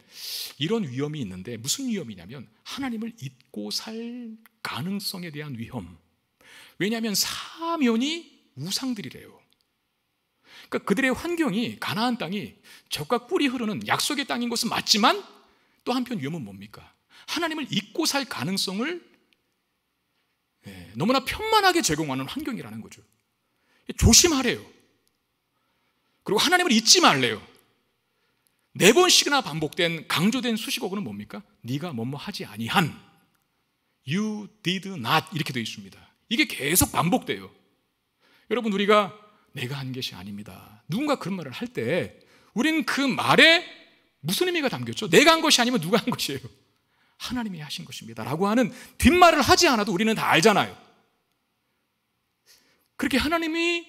이런 위험이 있는데 무슨 위험이냐면 하나님을 잊고 살 가능성에 대한 위험. 왜냐하면 사면이 우상들이래요. 그러니까 그들의 환경이 가나안 땅이 적과 꿀이 흐르는 약속의 땅인 것은 맞지만 또 한편 위험은 뭡니까? 하나님을 잊고 살 가능성을 예, 너무나 편만하게 제공하는 환경이라는 거죠. 조심하래요. 그리고 하나님을 잊지 말래요. 네 번씩이나 반복된 강조된 수식어는 뭡니까? 네가 뭐 뭐 하지 아니한 You did not 이렇게 되어 있습니다. 이게 계속 반복돼요. 여러분 우리가 내가 한 것이 아닙니다. 누군가 그런 말을 할 때 우리는 그 말에 무슨 의미가 담겼죠? 내가 한 것이 아니면 누가 한 것이에요? 하나님이 하신 것입니다. 라고 하는 뒷말을 하지 않아도 우리는 다 알잖아요. 그렇게 하나님이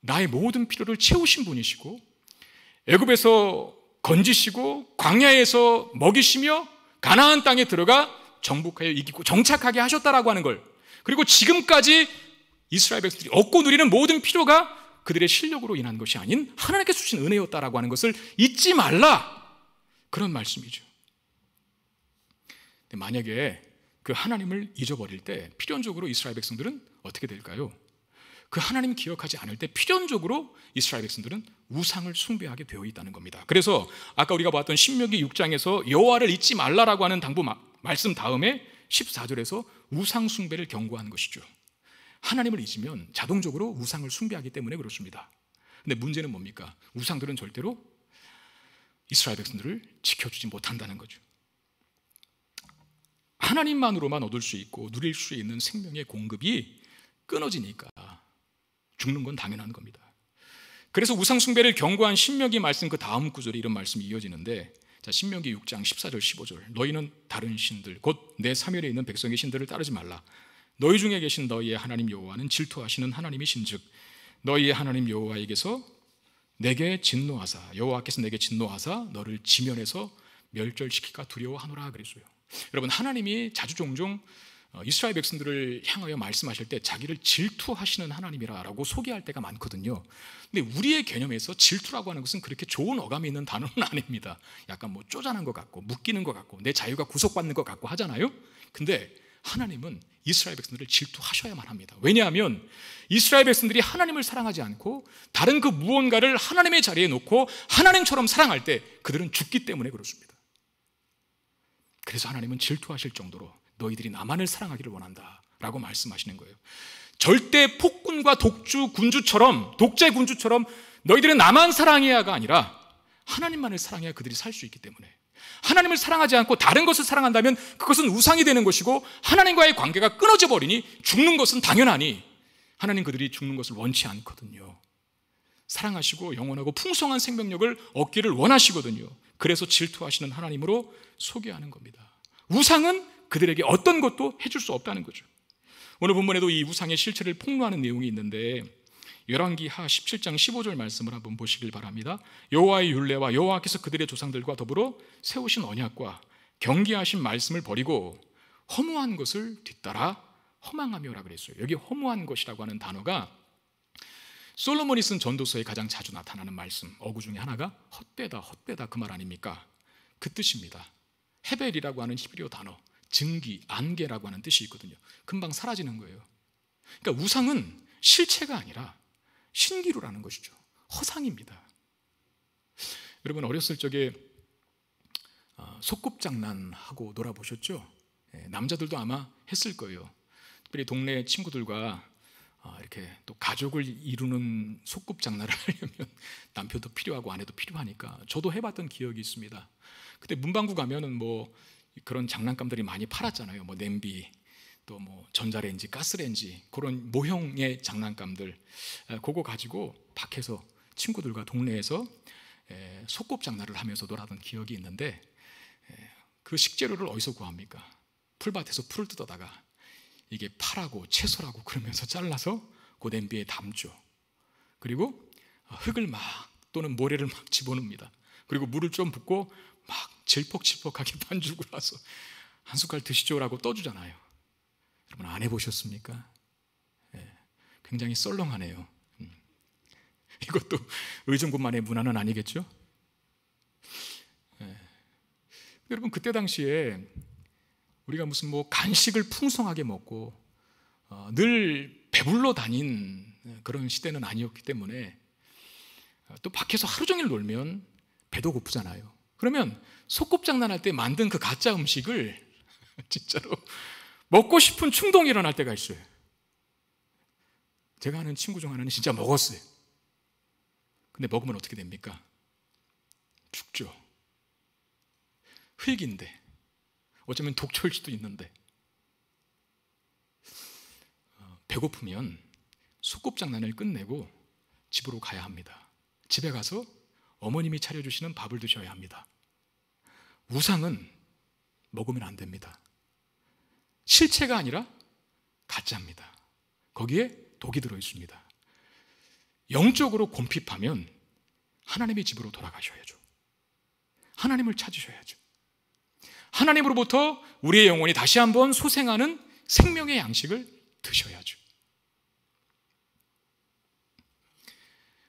나의 모든 필요를 채우신 분이시고 애굽에서 건지시고 광야에서 먹이시며 가나안 땅에 들어가 정복하여 이기고 정착하게 하셨다라고 하는 걸 그리고 지금까지 이스라엘 백성들이 얻고 누리는 모든 필요가 그들의 실력으로 인한 것이 아닌 하나님께 주신 은혜였다라고 하는 것을 잊지 말라 그런 말씀이죠. 만약에 그 하나님을 잊어버릴 때 필연적으로 이스라엘 백성들은 어떻게 될까요? 그 하나님 기억하지 않을 때 필연적으로 이스라엘 백성들은 우상을 숭배하게 되어 있다는 겁니다. 그래서 아까 우리가 봤던 신명기 6장에서 여호와를 잊지 말라라고 하는 당부 말씀 다음에 14절에서 우상 숭배를 경고하는 것이죠. 하나님을 잊으면 자동적으로 우상을 숭배하기 때문에 그렇습니다. 근데 문제는 뭡니까? 우상들은 절대로 이스라엘 백성들을 지켜주지 못한다는 거죠. 하나님만으로만 얻을 수 있고 누릴 수 있는 생명의 공급이 끊어지니까 죽는 건 당연한 겁니다. 그래서 우상숭배를 경고한 신명기 말씀 그 다음 구절에 이런 말씀이 이어지는데 자, 신명기 6장 14절 15절. 너희는 다른 신들 곧 내 사멸에 있는 백성의 신들을 따르지 말라. 너희 중에 계신 너희의 하나님 여호와는 질투하시는 하나님이신즉 너희의 하나님 여호와에게서 내게 진노하사 여호와께서 내게 진노하사 너를 지면에서 멸절시키까 두려워하노라 그랬어요. 여러분 하나님이 자주 종종 어, 이스라엘 백성들을 향하여 말씀하실 때 자기를 질투하시는 하나님이라고 소개할 때가 많거든요. 근데 우리의 개념에서 질투라고 하는 것은 그렇게 좋은 어감이 있는 단어는 아닙니다. 약간 뭐 쪼잔한 것 같고 묶이는 것 같고 내 자유가 구속받는 것 같고 하잖아요. 근데 하나님은 이스라엘 백성들을 질투하셔야만 합니다. 왜냐하면 이스라엘 백성들이 하나님을 사랑하지 않고 다른 그 무언가를 하나님의 자리에 놓고 하나님처럼 사랑할 때 그들은 죽기 때문에 그렇습니다. 그래서 하나님은 질투하실 정도로 너희들이 나만을 사랑하기를 원한다. 라고 말씀하시는 거예요. 절대 폭군과 독주 군주처럼, 독재 군주처럼 너희들은 나만 사랑해야가 아니라 하나님만을 사랑해야 그들이 살 수 있기 때문에. 하나님을 사랑하지 않고 다른 것을 사랑한다면 그것은 우상이 되는 것이고 하나님과의 관계가 끊어져 버리니 죽는 것은 당연하니 하나님 그들이 죽는 것을 원치 않거든요. 사랑하시고 영원하고 풍성한 생명력을 얻기를 원하시거든요. 그래서 질투하시는 하나님으로 소개하는 겁니다. 우상은 그들에게 어떤 것도 해줄 수 없다는 거죠. 오늘 본문에도 이 우상의 실체를 폭로하는 내용이 있는데 열왕기하 17장 15절 말씀을 한번 보시길 바랍니다. 여호와의 율례와 여호와께서 그들의 조상들과 더불어 세우신 언약과 경계하신 말씀을 버리고 허무한 것을 뒤따라 허망하며라 그랬어요. 여기 허무한 것이라고 하는 단어가 솔로몬이 쓴 전도서에 가장 자주 나타나는 말씀 어구 중에 하나가 헛되다 헛되다 그 말 아닙니까? 그 뜻입니다. 헤벨이라고 하는 히브리어 단어 증기, 안개라고 하는 뜻이 있거든요. 금방 사라지는 거예요. 그러니까 우상은 실체가 아니라 신기루라는 것이죠. 허상입니다. 여러분 어렸을 적에 속꿉장난하고 아, 놀아보셨죠? 예, 남자들도 아마 했을 거예요. 특별히 동네 친구들과 아, 이렇게 또 가족을 이루는 속꿉장난을 하려면 남편도 필요하고 아내도 필요하니까 저도 해봤던 기억이 있습니다. 그때 문방구 가면은 뭐 그런 장난감들이 많이 팔았잖아요. 뭐 냄비, 또 뭐 전자레인지, 가스레인지 그런 모형의 장난감들 그거 가지고 밖에서 친구들과 동네에서 소꿉 장난을 하면서 놀았던 기억이 있는데 그 식재료를 어디서 구합니까? 풀밭에서 풀을 뜯어다가 이게 파라고 채소라고 그러면서 잘라서 그 냄비에 담죠. 그리고 흙을 막 또는 모래를 막 집어넣습니다. 그리고 물을 좀 붓고 막 질퍽질퍽하게 반죽을 와서 한 숟갈 드시죠라고 떠주잖아요. 여러분 안 해보셨습니까? 네. 굉장히 썰렁하네요. 음. 이것도 의정부만의 문화는 아니겠죠? 네. 여러분 그때 당시에 우리가 무슨 뭐 간식을 풍성하게 먹고 어, 늘 배불러 다닌 그런 시대는 아니었기 때문에 어, 또 밖에서 하루 종일 놀면 배도 고프잖아요. 그러면 소꿉장난할 때 만든 그 가짜 음식을 진짜로 먹고 싶은 충동이 일어날 때가 있어요. 제가 아는 친구 중 하나는 진짜 먹었어요. 근데 먹으면 어떻게 됩니까? 죽죠. 흙인데. 어쩌면 독초일 수도 있는데. 어, 배고프면 소꿉장난을 끝내고 집으로 가야 합니다. 집에 가서 어머님이 차려주시는 밥을 드셔야 합니다. 우상은 먹으면 안 됩니다. 실체가 아니라 가짜입니다. 거기에 독이 들어 있습니다. 영적으로 곰핍하면 하나님의 집으로 돌아가셔야죠. 하나님을 찾으셔야죠. 하나님으로부터 우리의 영혼이 다시 한번 소생하는 생명의 양식을 드셔야죠.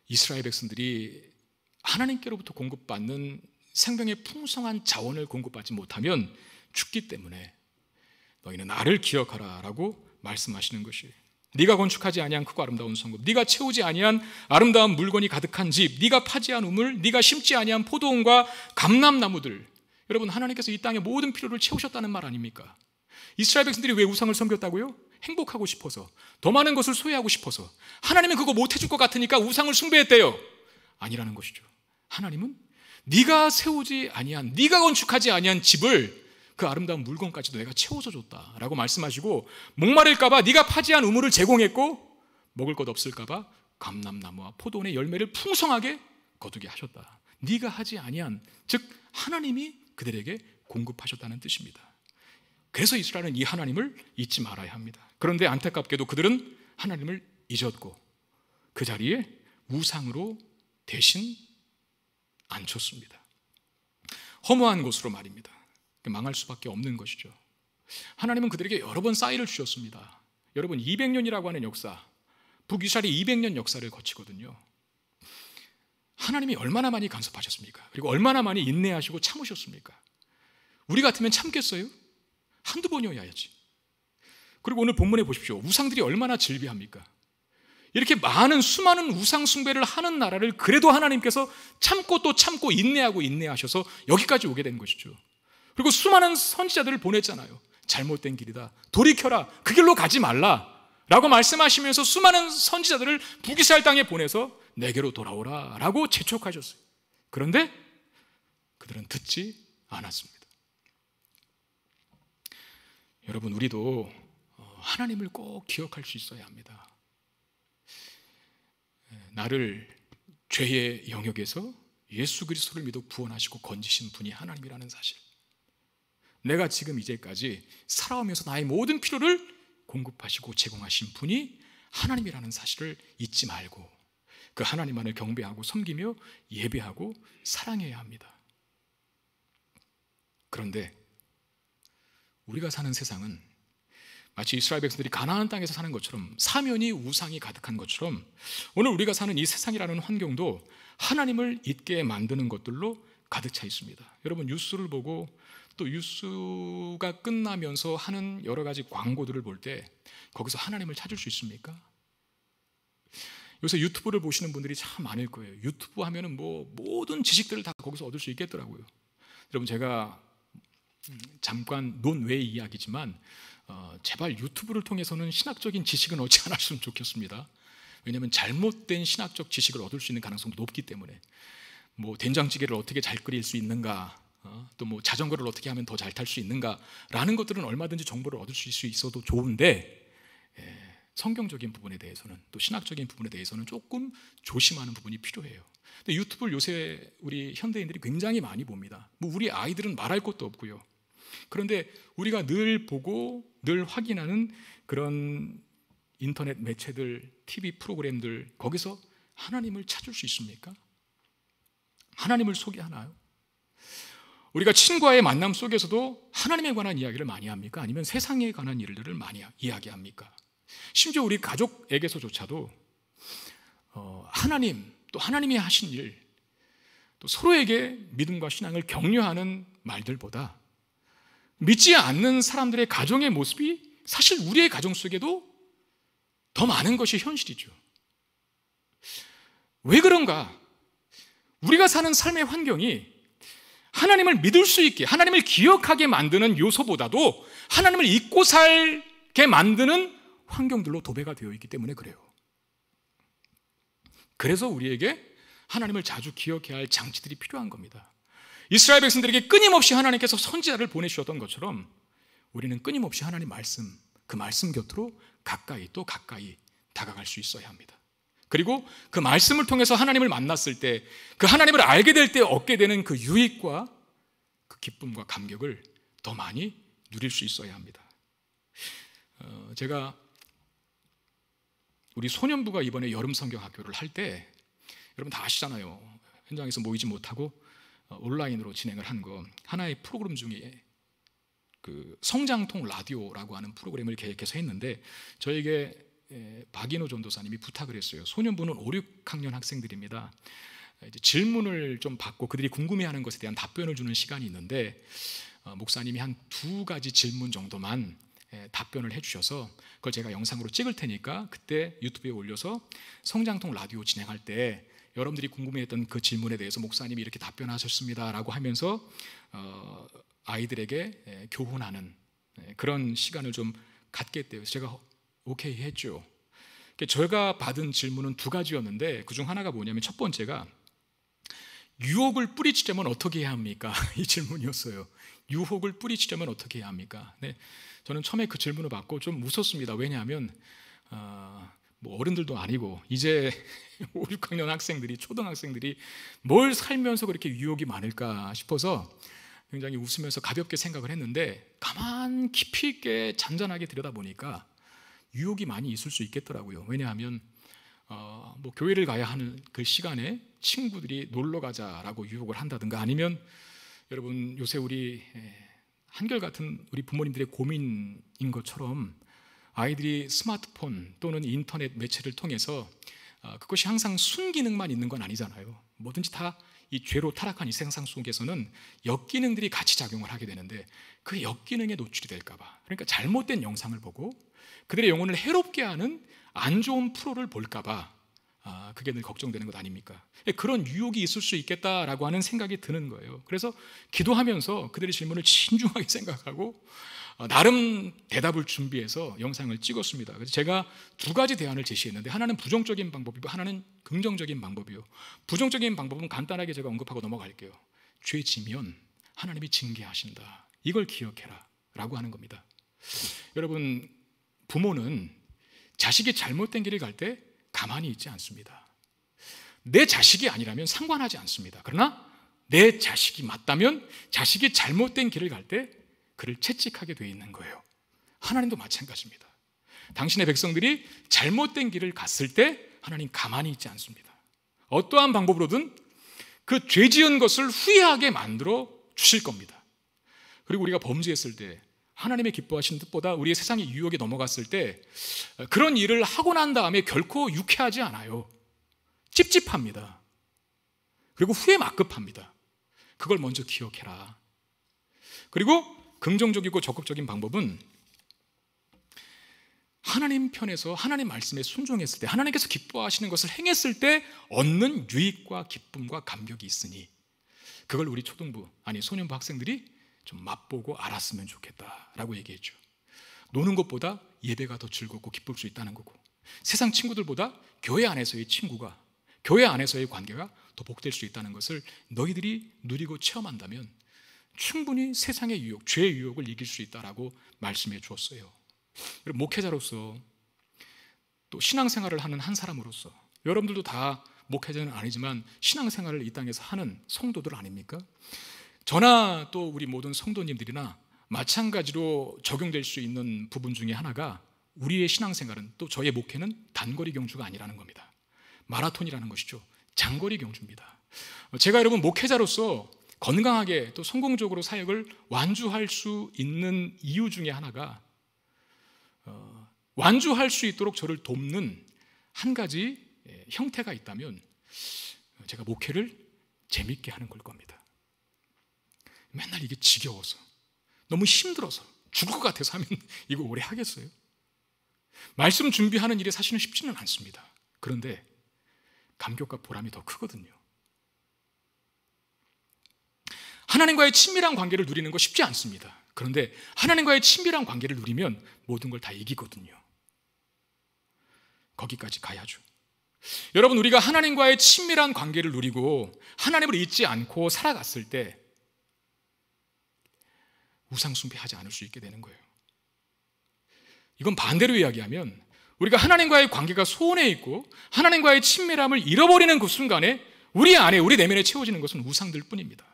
이스라엘 백성들이 하나님께로부터 공급받는 생명의 풍성한 자원을 공급받지 못하면 죽기 때문에 너희는 나를 기억하라라고 말씀하시는 것이에 네가 건축하지 아니한 크고 아름다운 성읍, 네가 채우지 아니한 아름다운 물건이 가득한 집, 네가 파지 않은 우물, 네가 심지 아니한 포도원과 감람나무들. 여러분 하나님께서 이 땅의 모든 필요를 채우셨다는 말 아닙니까? 이스라엘 백성들이 왜 우상을 섬겼다고요? 행복하고 싶어서, 더 많은 것을 소유하고 싶어서. 하나님은 그거 못 해줄 것 같으니까 우상을 숭배했대요. 아니라는 것이죠. 하나님은 네가 세우지 아니한, 네가 건축하지 아니한 집을 그 아름다운 물건까지도 내가 채워서 줬다라고 말씀하시고 목마를까봐 네가 파지한 우물을 제공했고 먹을 것 없을까봐 감람나무와 포도원의 열매를 풍성하게 거두게 하셨다. 네가 하지 아니한 즉 하나님이 그들에게 공급하셨다는 뜻입니다. 그래서 이스라엘은 이 하나님을 잊지 말아야 합니다. 그런데 안타깝게도 그들은 하나님을 잊었고 그 자리에 우상으로 대신 안 좋습니다. 허무한 곳으로 말입니다. 망할 수밖에 없는 것이죠. 하나님은 그들에게 여러 번 싸이를 주셨습니다. 여러분 200년이라고 하는 역사, 북이스라엘이 200년 역사를 거치거든요. 하나님이 얼마나 많이 간섭하셨습니까? 그리고 얼마나 많이 인내하시고 참으셨습니까? 우리 같으면 참겠어요? 한두 번이어야지. 그리고 오늘 본문에 보십시오. 우상들이 얼마나 질비합니까? 이렇게 많은 수많은 우상숭배를 하는 나라를 그래도 하나님께서 참고 또 참고 인내하고 인내하셔서 여기까지 오게 된 것이죠. 그리고 수많은 선지자들을 보냈잖아요. 잘못된 길이다. 돌이켜라. 그 길로 가지 말라. 라고 말씀하시면서 수많은 선지자들을 북이스라엘 땅에 보내서 내게로 돌아오라. 라고 재촉하셨어요. 그런데 그들은 듣지 않았습니다. 여러분, 우리도 어, 하나님을 꼭 기억할 수 있어야 합니다. 나를 죄의 영역에서 예수 그리스도를 믿어 구원하시고 건지신 분이 하나님이라는 사실. 내가 지금 이제까지 살아오면서 나의 모든 필요를 공급하시고 제공하신 분이 하나님이라는 사실을 잊지 말고 그 하나님만을 경배하고 섬기며 예배하고 사랑해야 합니다. 그런데 우리가 사는 세상은 마치 이스라엘 백성들이 가나안 땅에서 사는 것처럼 사면이 우상이 가득한 것처럼 오늘 우리가 사는 이 세상이라는 환경도 하나님을 잊게 만드는 것들로 가득 차 있습니다. 여러분 뉴스를 보고 또 뉴스가 끝나면서 하는 여러 가지 광고들을 볼 때 거기서 하나님을 찾을 수 있습니까? 요새 유튜브를 보시는 분들이 참 많을 거예요. 유튜브 하면은 뭐 모든 지식들을 다 거기서 얻을 수 있겠더라고요. 여러분 제가 잠깐 논외 이야기지만 어, 제발 유튜브를 통해서는 신학적인 지식은 얻지 않았으면 좋겠습니다. 왜냐하면 잘못된 신학적 지식을 얻을 수 있는 가능성도 높기 때문에 뭐 된장찌개를 어떻게 잘 끓일 수 있는가 어, 또뭐 자전거를 어떻게 하면 더 잘 탈 수 있는가라는 것들은 얼마든지 정보를 얻을 수 있어도 좋은데 예, 성경적인 부분에 대해서는 또 신학적인 부분에 대해서는 조금 조심하는 부분이 필요해요. 근데 유튜브를 요새 우리 현대인들이 굉장히 많이 봅니다. 뭐 우리 아이들은 말할 것도 없고요. 그런데 우리가 늘 보고 늘 확인하는 그런 인터넷 매체들, TV 프로그램들 거기서 하나님을 찾을 수 있습니까? 하나님을 소개하나요? 우리가 친구와의 만남 속에서도 하나님에 관한 이야기를 많이 합니까? 아니면 세상에 관한 일들을 많이 이야기합니까? 심지어 우리 가족에게서조차도 어, 하나님 또 하나님이 하신 일 또 서로에게 믿음과 신앙을 격려하는 말들보다 믿지 않는 사람들의 가정의 모습이 사실 우리의 가정 속에도 더 많은 것이 현실이죠. 왜 그런가? 우리가 사는 삶의 환경이 하나님을 믿을 수 있게, 하나님을 기억하게 만드는 요소보다도 하나님을 잊고 살게 만드는 환경들로 도배가 되어 있기 때문에 그래요. 그래서 우리에게 하나님을 자주 기억해야 할 장치들이 필요한 겁니다. 이스라엘 백성들에게 끊임없이 하나님께서 선지자를 보내주셨던 것처럼 우리는 끊임없이 하나님 말씀, 그 말씀 곁으로 가까이 또 가까이 다가갈 수 있어야 합니다. 그리고 그 말씀을 통해서 하나님을 만났을 때, 그 하나님을 알게 될 때 얻게 되는 그 유익과 그 기쁨과 감격을 더 많이 누릴 수 있어야 합니다. 어, 제가 우리 소년부가 이번에 여름 성경 학교를 할 때, 여러분 다 아시잖아요. 현장에서 모이지 못하고 어, 온라인으로 진행을 한 거 하나의 프로그램 중에 그 성장통 라디오라고 하는 프로그램을 계획해서 했는데 저에게 박인호 전도사님이 부탁을 했어요. 소년부는 5, 6학년 학생들입니다. 아, 질문을 좀 받고 그들이 궁금해하는 것에 대한 답변을 주는 시간이 있는데 어, 목사님이 한 두 가지 질문 정도만 답변을 해주셔서 그걸 제가 영상으로 찍을 테니까 그때 유튜브에 올려서 성장통 라디오 진행할 때 여러분들이 궁금해했던 그 질문에 대해서 목사님이 이렇게 답변하셨습니다라고 하면서 어, 아이들에게 예, 교훈하는 예, 그런 시간을 좀 갖겠대요. 제가 오케이 했죠. 제가 그러니까 받은 질문은 두 가지였는데 그 중 하나가 뭐냐면 첫 번째가 유혹을 뿌리치려면 어떻게 해야 합니까? 이 질문이었어요. 유혹을 뿌리치려면 어떻게 해야 합니까? 네, 저는 처음에 그 질문을 받고 좀 웃었습니다. 왜냐하면 어, 뭐 어른들도 아니고 이제 5, 6학년 학생들이 초등학생들이 뭘 살면서 그렇게 유혹이 많을까 싶어서 굉장히 웃으면서 가볍게 생각을 했는데 가만 깊이 있게 잔잔하게 들여다보니까 유혹이 많이 있을 수 있겠더라고요. 왜냐하면 어, 뭐 교회를 가야 하는 그 시간에 친구들이 놀러 가자라고 유혹을 한다든가 아니면 여러분 요새 우리 예, 한결 같은 우리 부모님들의 고민인 것처럼 아이들이 스마트폰 또는 인터넷 매체를 통해서 아, 그것이 항상 순기능만 있는 건 아니잖아요. 뭐든지 다 이 죄로 타락한 이 세상 속에서는 역기능들이 같이 작용을 하게 되는데 그 역기능에 노출이 될까봐 그러니까 잘못된 영상을 보고 그들의 영혼을 해롭게 하는 안 좋은 프로를 볼까봐 아, 그게 늘 걱정되는 것 아닙니까? 예, 그런 유혹이 있을 수 있겠다라고 하는 생각이 드는 거예요. 그래서 기도하면서 그들의 질문을 신중하게 생각하고 어, 나름 대답을 준비해서 영상을 찍었습니다. 그래서 제가 두 가지 대안을 제시했는데 하나는 부정적인 방법이고 하나는 긍정적인 방법이요. 부정적인 방법은 간단하게 제가 언급하고 넘어갈게요. 죄 지면 하나님이 징계하신다. 이걸 기억해라. 라고 하는 겁니다. 여러분, 부모는 자식이 잘못된 길을 갈때 가만히 있지 않습니다. 내 자식이 아니라면 상관하지 않습니다. 그러나 내 자식이 맞다면 자식이 잘못된 길을 갈 때 그를 채찍하게 되어 있는 거예요. 하나님도 마찬가지입니다. 당신의 백성들이 잘못된 길을 갔을 때 하나님 가만히 있지 않습니다. 어떠한 방법으로든 그 죄 지은 것을 후회하게 만들어 주실 겁니다. 그리고 우리가 범죄했을 때 하나님의 기뻐하신 뜻보다 우리의 세상의 유혹에 넘어갔을 때 어, 그런 일을 하고 난 다음에 결코 유쾌하지 않아요. 찝찝합니다. 그리고 후회 막급합니다. 그걸 먼저 기억해라. 그리고 긍정적이고 적극적인 방법은 하나님 편에서 하나님 말씀에 순종했을 때 하나님께서 기뻐하시는 것을 행했을 때 얻는 유익과 기쁨과 감격이 있으니 그걸 우리 초등부 아니 소년부 학생들이 좀 맛보고 알았으면 좋겠다라고 얘기했죠. 노는 것보다 예배가 더 즐겁고 기쁠 수 있다는 거고 세상 친구들보다 교회 안에서의 친구가 교회 안에서의 관계가 더 복될 수 있다는 것을 너희들이 누리고 체험한다면 충분히 세상의 유혹, 죄의 유혹을 이길 수 있다라고 말씀해 주었어요. 목회자로서 또 신앙생활을 하는 한 사람으로서 여러분들도 다 목회자는 아니지만 신앙생활을 이 땅에서 하는 성도들 아닙니까? 저나 또 우리 모든 성도님들이나 마찬가지로 적용될 수 있는 부분 중에 하나가 우리의 신앙생활은 또 저의 목회는 단거리 경주가 아니라는 겁니다. 마라톤이라는 것이죠. 장거리 경주입니다. 제가 여러분 목회자로서 건강하게 또 성공적으로 사역을 완주할 수 있는 이유 중에 하나가 어, 완주할 수 있도록 저를 돕는 한 가지 예, 형태가 있다면 제가 목회를 재밌게 하는 걸 겁니다. 맨날 이게 지겨워서 너무 힘들어서 죽을 것 같아서 하면 이거 오래 하겠어요? 말씀 준비하는 일이 사실은 쉽지는 않습니다. 그런데 감격과 보람이 더 크거든요. 하나님과의 친밀한 관계를 누리는 거 쉽지 않습니다. 그런데 하나님과의 친밀한 관계를 누리면 모든 걸 다 이기거든요. 거기까지 가야죠. 여러분, 우리가 하나님과의 친밀한 관계를 누리고 하나님을 잊지 않고 살아갔을 때 우상숭배하지 않을 수 있게 되는 거예요. 이건 반대로 이야기하면 우리가 하나님과의 관계가 소원해 있고 하나님과의 친밀함을 잃어버리는 그 순간에 우리 안에 우리 내면에 채워지는 것은 우상들 뿐입니다.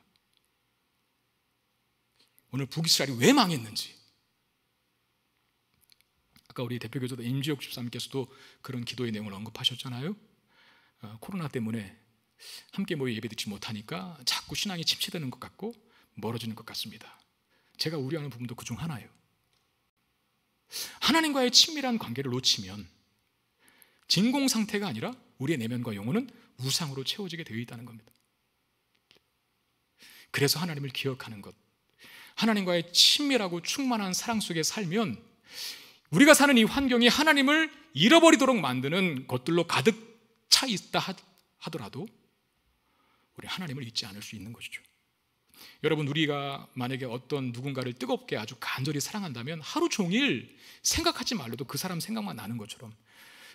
오늘 북이스라엘이 왜 망했는지 아까 우리 대표 교조 임지혁 집사님께서도 그런 기도의 내용을 언급하셨잖아요. 어, 코로나 때문에 함께 모여 예배드지 못하니까 자꾸 신앙이 침체되는 것 같고 멀어지는 것 같습니다. 제가 우려하는 부분도 그 중 하나예요. 하나님과의 친밀한 관계를 놓치면 진공 상태가 아니라 우리의 내면과 영혼은 우상으로 채워지게 되어 있다는 겁니다. 그래서 하나님을 기억하는 것, 하나님과의 친밀하고 충만한 사랑 속에 살면 우리가 사는 이 환경이 하나님을 잃어버리도록 만드는 것들로 가득 차 있다 하더라도 우리 하나님을 잊지 않을 수 있는 것이죠. 여러분 우리가 만약에 어떤 누군가를 뜨겁게 아주 간절히 사랑한다면 하루 종일 생각하지 말라도 그 사람 생각만 나는 것처럼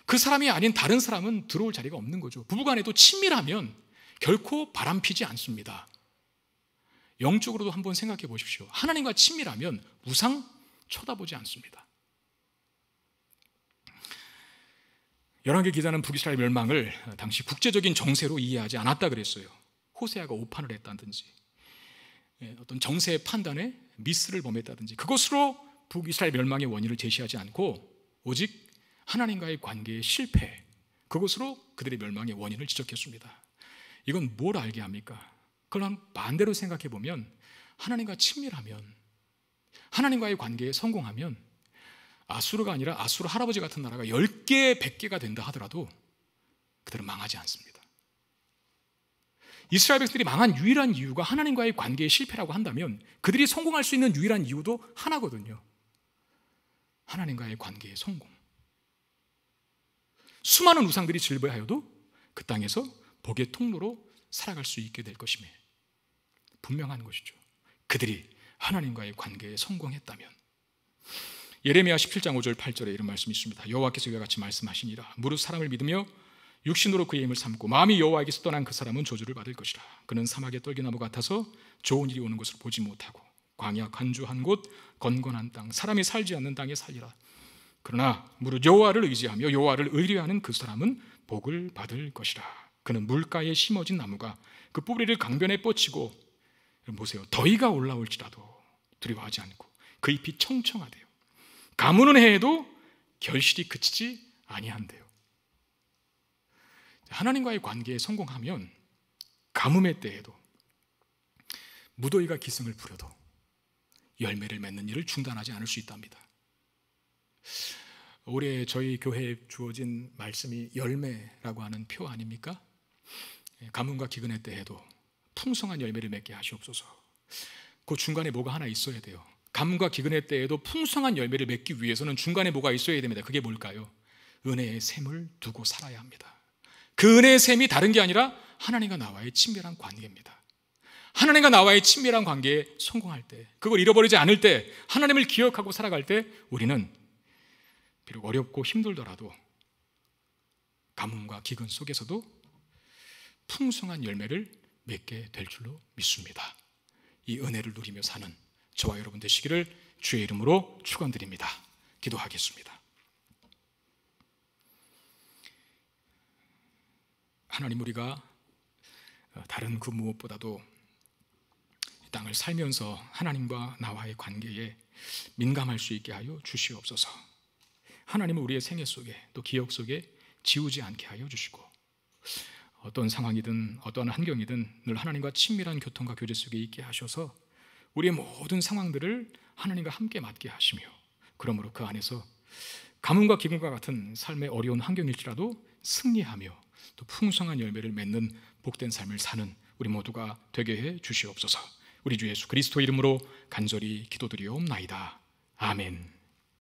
그 사람이 아닌 다른 사람은 들어올 자리가 없는 거죠. 부부간에도 친밀하면 결코 바람피지 않습니다. 영적으로도 한번 생각해 보십시오. 하나님과 친밀하면 무상 쳐다보지 않습니다. 열왕개 기자는 북이스라엘 멸망을 당시 국제적인 정세로 이해하지 않았다 그랬어요. 호세아가 오판을 했다든지 예, 어떤 정세 판단에 미스를 범했다든지 그것으로 북이스라엘 멸망의 원인을 제시하지 않고 오직 하나님과의 관계의 실패 그것으로 그들의 멸망의 원인을 지적했습니다. 이건 뭘 알게 합니까? 그럼 반대로 생각해 보면 하나님과 친밀하면 하나님과의 관계에 성공하면 아수르가 아니라 아수르 할아버지 같은 나라가 10개, 100개가 된다 하더라도 그들은 망하지 않습니다. 이스라엘 백성들이 망한 유일한 이유가 하나님과의 관계의 실패라고 한다면 그들이 성공할 수 있는 유일한 이유도 하나거든요. 하나님과의 관계의 성공. 수많은 우상들이 질배하여도 그 땅에서 복의 통로로 살아갈 수 있게 될 것임에 분명한 것이죠. 그들이 하나님과의 관계에 성공했다면 예레미야 17장 5절 8절에 이런 말씀이 있습니다. 여호와께서 이와 같이 말씀하시니라 무릇 사람을 믿으며 육신으로 그의 힘을 삼고 마음이 여호와에게서 떠난 그 사람은 저주를 받을 것이라. 그는 사막의 떨기나무 같아서 좋은 일이 오는 것을 보지 못하고 광야 간주한 곳 건건한 땅 사람이 살지 않는 땅에 살리라. 그러나 무릇 여호와를 의지하며 여호와를 의뢰하는 그 사람은 복을 받을 것이라. 그는 물가에 심어진 나무가 그 뿌리를 강변에 뻗치고 보세요. 더위가 올라올지라도 두려워하지 않고 그 잎이 청청하대요. 가무는 해에도 결실이 그치지 아니한대요. 하나님과의 관계에 성공하면 가뭄의 때에도 무더위가 기승을 부려도 열매를 맺는 일을 중단하지 않을 수 있답니다. 올해 저희 교회에 주어진 말씀이 열매라고 하는 표 아닙니까? 예, 가뭄과 기근의 때에도 풍성한 열매를 맺게 하시옵소서. 그 중간에 뭐가 하나 있어야 돼요. 가뭄과 기근의 때에도 풍성한 열매를 맺기 위해서는 중간에 뭐가 있어야 됩니다. 그게 뭘까요? 은혜의 샘을 두고 살아야 합니다. 그 은혜의 셈이 다른 게 아니라 하나님과 나와의 친밀한 관계입니다. 하나님과 나와의 친밀한 관계에 성공할 때, 그걸 잃어버리지 않을 때, 하나님을 기억하고 살아갈 때 우리는 비록 어렵고 힘들더라도 가뭄과 기근 속에서도 풍성한 열매를 맺게 될 줄로 믿습니다. 이 은혜를 누리며 사는 저와 여러분 되시기를 주의 이름으로 축원드립니다. 기도하겠습니다. 하나님 우리가 어, 다른 그 무엇보다도 땅을 살면서 하나님과 나와의 관계에 민감할 수 있게 하여 주시옵소서. 하나님은 우리의 생애 속에 또 기억 속에 지우지 않게 하여 주시고 어떤 상황이든 어떤 환경이든 늘 하나님과 친밀한 교통과 교제 속에 있게 하셔서 우리의 모든 상황들을 하나님과 함께 맞게 하시며 그러므로 그 안에서 가뭄과 기근과 같은 삶의 어려운 환경일지라도 승리하며 또 풍성한 열매를 맺는 복된 삶을 사는 우리 모두가 되게 해 주시옵소서. 우리 주 예수 그리스도 이름으로 간절히 기도드리옵나이다. 아멘.